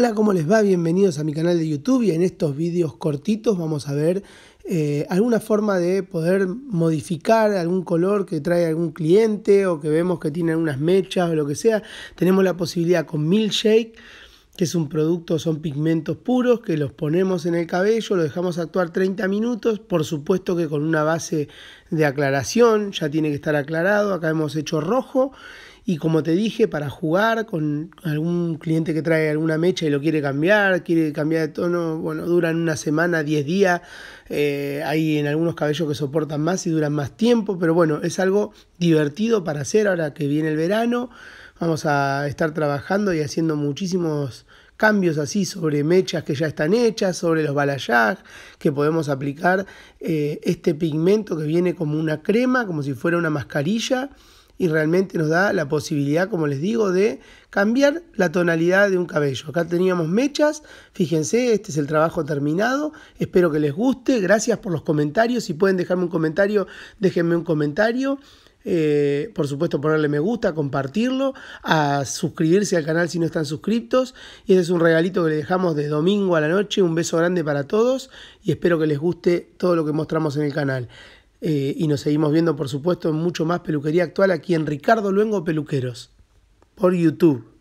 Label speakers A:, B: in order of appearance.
A: Hola, ¿cómo les va? Bienvenidos a mi canal de YouTube y en estos vídeos cortitos vamos a ver eh, alguna forma de poder modificar algún color que trae algún cliente o que vemos que tiene unas mechas o lo que sea. Tenemos la posibilidad con Milkshake, que es un producto, son pigmentos puros que los ponemos en el cabello, lo dejamos actuar 30 minutos, por supuesto que con una base de aclaración, ya tiene que estar aclarado, acá hemos hecho rojo y como te dije, para jugar con algún cliente que trae alguna mecha y lo quiere cambiar, quiere cambiar de tono, bueno, duran una semana, 10 días. Eh, hay en algunos cabellos que soportan más y duran más tiempo, pero bueno, es algo divertido para hacer ahora que viene el verano. Vamos a estar trabajando y haciendo muchísimos cambios así sobre mechas que ya están hechas, sobre los balayage, que podemos aplicar eh, este pigmento que viene como una crema, como si fuera una mascarilla y realmente nos da la posibilidad, como les digo, de cambiar la tonalidad de un cabello. Acá teníamos mechas, fíjense, este es el trabajo terminado, espero que les guste, gracias por los comentarios, si pueden dejarme un comentario, déjenme un comentario. Eh, por supuesto ponerle me gusta, compartirlo, a suscribirse al canal si no están suscriptos. Y ese es un regalito que le dejamos de domingo a la noche. Un beso grande para todos y espero que les guste todo lo que mostramos en el canal. Eh, y nos seguimos viendo, por supuesto, en mucho más peluquería actual aquí en Ricardo Luengo Peluqueros, por YouTube.